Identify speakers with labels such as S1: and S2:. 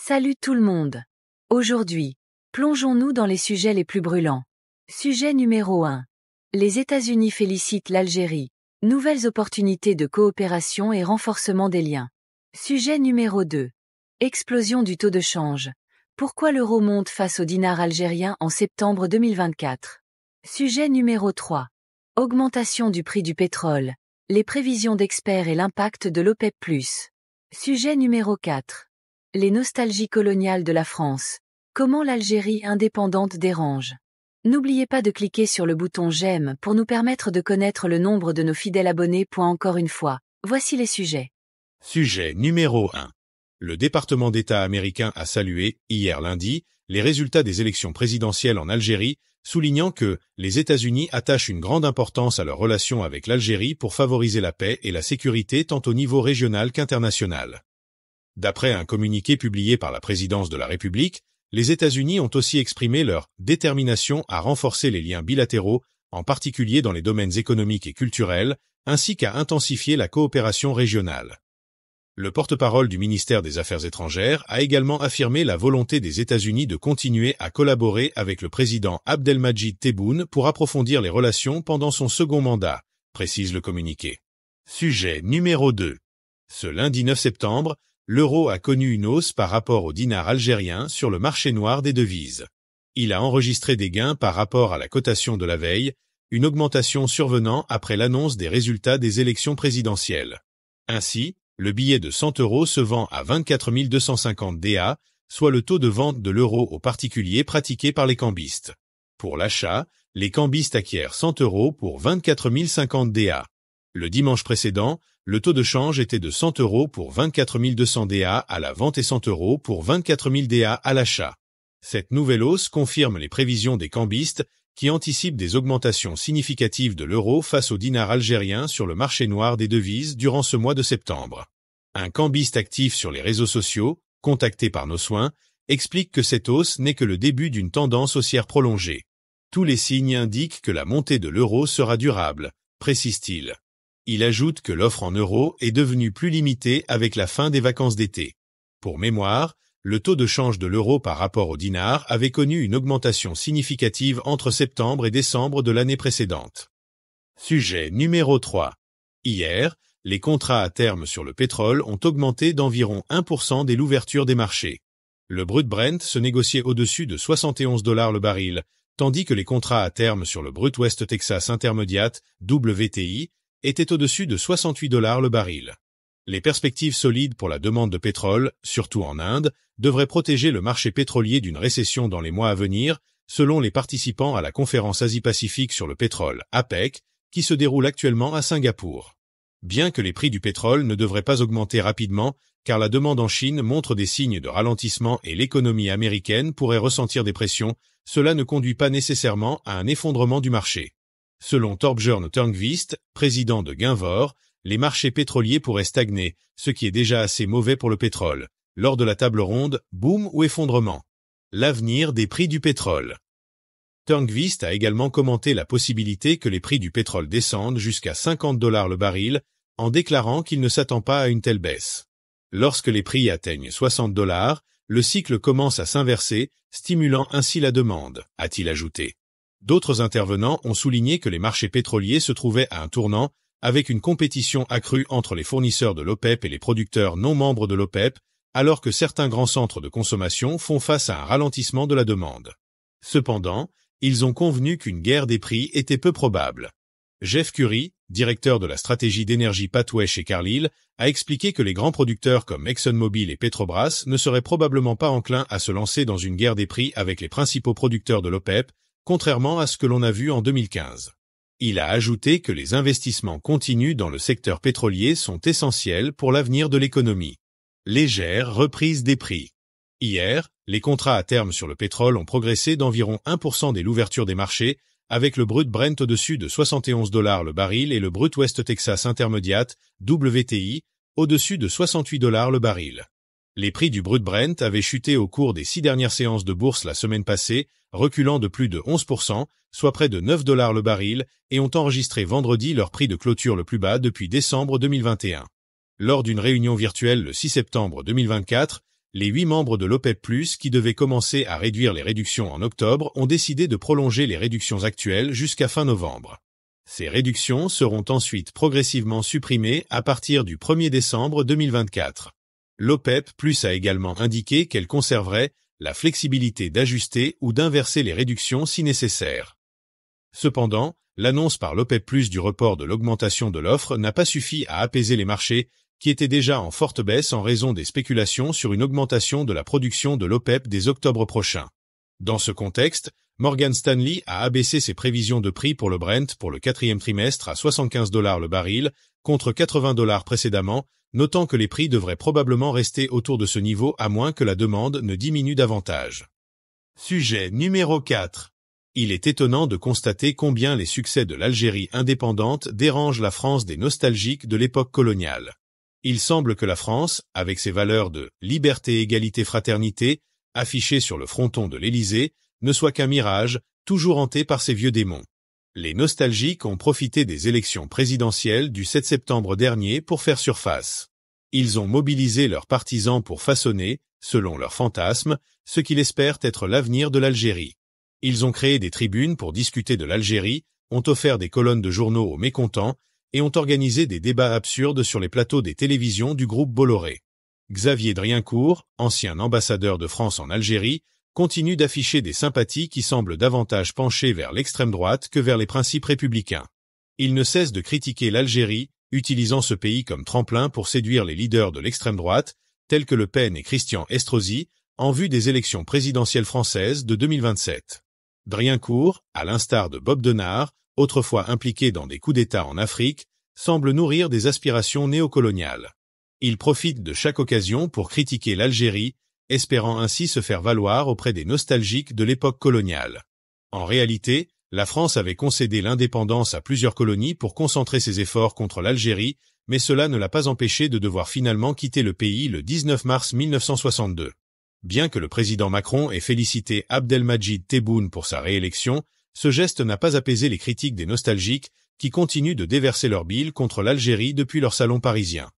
S1: Salut tout le monde. Aujourd'hui, plongeons-nous dans les sujets les plus brûlants. Sujet numéro 1. Les États-Unis félicitent l'Algérie. Nouvelles opportunités de coopération et renforcement des liens. Sujet numéro 2. Explosion du taux de change. Pourquoi l'euro monte face au dinar algérien en septembre 2024. Sujet numéro 3. Augmentation du prix du pétrole. Les prévisions d'experts et l'impact de l'OPEP+. Sujet numéro 4. Les nostalgies coloniales de la France. Comment l'Algérie indépendante dérange. N'oubliez pas de cliquer sur le bouton j'aime pour nous permettre de connaître le nombre de nos fidèles abonnés. encore une fois, voici les sujets. Sujet numéro 1. Le département d'État américain a salué, hier lundi, les résultats des élections présidentielles en Algérie, soulignant que les États-Unis attachent une grande importance à leur relation avec l'Algérie pour favoriser la paix et la sécurité tant au niveau régional qu'international. D'après un communiqué publié par la présidence de la République, les États-Unis ont aussi exprimé leur détermination à renforcer les liens bilatéraux, en particulier dans les domaines économiques et culturels, ainsi qu'à intensifier la coopération régionale. Le porte-parole du ministère des Affaires étrangères a également affirmé la volonté des États-Unis de continuer à collaborer avec le président Abdelmajid Tebboune pour approfondir les relations pendant son second mandat, précise le communiqué. Sujet numéro 2. Ce lundi 9 septembre, l'euro a connu une hausse par rapport au dinar algérien sur le marché noir des devises. Il a enregistré des gains par rapport à la cotation de la veille, une augmentation survenant après l'annonce des résultats des élections présidentielles. Ainsi, le billet de 100 euros se vend à 24 250 DA, soit le taux de vente de l'euro aux particuliers pratiqué par les cambistes. Pour l'achat, les cambistes acquièrent 100 euros pour 24 050 DA. Le dimanche précédent, le taux de change était de 100 euros pour 24 200 DA à la vente et 100 euros pour 24 000 DA à l'achat. Cette nouvelle hausse confirme les prévisions des cambistes qui anticipent des augmentations significatives de l'euro face au dinar algérien sur le marché noir des devises durant ce mois de septembre. Un cambiste actif sur les réseaux sociaux, contacté par nos soins, explique que cette hausse n'est que le début d'une tendance haussière prolongée. Tous les signes indiquent que la montée de l'euro sera durable, précise-t-il. Il ajoute que l'offre en euros est devenue plus limitée avec la fin des vacances d'été. Pour mémoire, le taux de change de l'euro par rapport au dinar avait connu une augmentation significative entre septembre et décembre de l'année précédente. Sujet numéro 3. Hier, les contrats à terme sur le pétrole ont augmenté d'environ 1% dès l'ouverture des marchés. Le brut Brent se négociait au-dessus de 71 dollars le baril, tandis que les contrats à terme sur le brut West Texas Intermediate, WTI, était au-dessus de 68 dollars le baril. Les perspectives solides pour la demande de pétrole, surtout en Inde, devraient protéger le marché pétrolier d'une récession dans les mois à venir, selon les participants à la conférence Asie-Pacifique sur le pétrole, APEC, qui se déroule actuellement à Singapour. Bien que les prix du pétrole ne devraient pas augmenter rapidement, car la demande en Chine montre des signes de ralentissement et l'économie américaine pourrait ressentir des pressions, cela ne conduit pas nécessairement à un effondrement du marché. Selon Torbjörn Tungvist, président de Guinvor, les marchés pétroliers pourraient stagner, ce qui est déjà assez mauvais pour le pétrole. Lors de la table ronde, boom ou effondrement. L'avenir des prix du pétrole. Tungvist a également commenté la possibilité que les prix du pétrole descendent jusqu'à 50 dollars le baril, en déclarant qu'il ne s'attend pas à une telle baisse. Lorsque les prix atteignent 60 dollars, le cycle commence à s'inverser, stimulant ainsi la demande, a-t-il ajouté. D'autres intervenants ont souligné que les marchés pétroliers se trouvaient à un tournant, avec une compétition accrue entre les fournisseurs de l'OPEP e et les producteurs non membres de l'OPEP, e alors que certains grands centres de consommation font face à un ralentissement de la demande. Cependant, ils ont convenu qu'une guerre des prix était peu probable. Jeff Curry, directeur de la stratégie d'énergie Pathway chez Carlyle, a expliqué que les grands producteurs comme ExxonMobil et Petrobras ne seraient probablement pas enclins à se lancer dans une guerre des prix avec les principaux producteurs de l'OPEP, e contrairement à ce que l'on a vu en 2015. Il a ajouté que les investissements continus dans le secteur pétrolier sont essentiels pour l'avenir de l'économie. Légère reprise des prix. Hier, les contrats à terme sur le pétrole ont progressé d'environ 1% dès l'ouverture des marchés, avec le brut Brent au-dessus de 71 dollars le baril et le brut West Texas Intermediate, WTI, au-dessus de 68 dollars le baril les prix du Brut Brent avaient chuté au cours des six dernières séances de bourse la semaine passée, reculant de plus de 11%, soit près de 9 dollars le baril, et ont enregistré vendredi leur prix de clôture le plus bas depuis décembre 2021. Lors d'une réunion virtuelle le 6 septembre 2024, les huit membres de l'OPEP+, qui devaient commencer à réduire les réductions en octobre, ont décidé de prolonger les réductions actuelles jusqu'à fin novembre. Ces réductions seront ensuite progressivement supprimées à partir du 1er décembre 2024. L'OPEP e Plus a également indiqué qu'elle conserverait la flexibilité d'ajuster ou d'inverser les réductions si nécessaire. Cependant, l'annonce par l'OPEP e Plus du report de l'augmentation de l'offre n'a pas suffi à apaiser les marchés, qui étaient déjà en forte baisse en raison des spéculations sur une augmentation de la production de l'OPEP dès octobre prochain. Dans ce contexte, Morgan Stanley a abaissé ses prévisions de prix pour le Brent pour le quatrième trimestre à 75 dollars le baril, contre 80 dollars précédemment, notant que les prix devraient probablement rester autour de ce niveau à moins que la demande ne diminue davantage. Sujet numéro 4. Il est étonnant de constater combien les succès de l'Algérie indépendante dérangent la France des nostalgiques de l'époque coloniale. Il semble que la France, avec ses valeurs de liberté, égalité, fraternité, affichées sur le fronton de l'Élysée, ne soit qu'un mirage, toujours hanté par ses vieux démons les nostalgiques ont profité des élections présidentielles du 7 septembre dernier pour faire surface. Ils ont mobilisé leurs partisans pour façonner, selon leurs fantasmes, ce qu'ils espèrent être l'avenir de l'Algérie. Ils ont créé des tribunes pour discuter de l'Algérie, ont offert des colonnes de journaux aux mécontents et ont organisé des débats absurdes sur les plateaux des télévisions du groupe Bolloré. Xavier Driencourt, ancien ambassadeur de France en Algérie, continue d'afficher des sympathies qui semblent davantage penchées vers l'extrême droite que vers les principes républicains. Il ne cesse de critiquer l'Algérie, utilisant ce pays comme tremplin pour séduire les leaders de l'extrême droite, tels que Le Pen et Christian Estrosi, en vue des élections présidentielles françaises de 2027. Driencourt, à l'instar de Bob Denard, autrefois impliqué dans des coups d'État en Afrique, semble nourrir des aspirations néocoloniales. Il profite de chaque occasion pour critiquer l'Algérie, espérant ainsi se faire valoir auprès des nostalgiques de l'époque coloniale. En réalité, la France avait concédé l'indépendance à plusieurs colonies pour concentrer ses efforts contre l'Algérie, mais cela ne l'a pas empêché de devoir finalement quitter le pays le 19 mars 1962. Bien que le président Macron ait félicité Abdelmajid Tebboune pour sa réélection, ce geste n'a pas apaisé les critiques des nostalgiques qui continuent de déverser leur bile contre l'Algérie depuis leur salon parisien.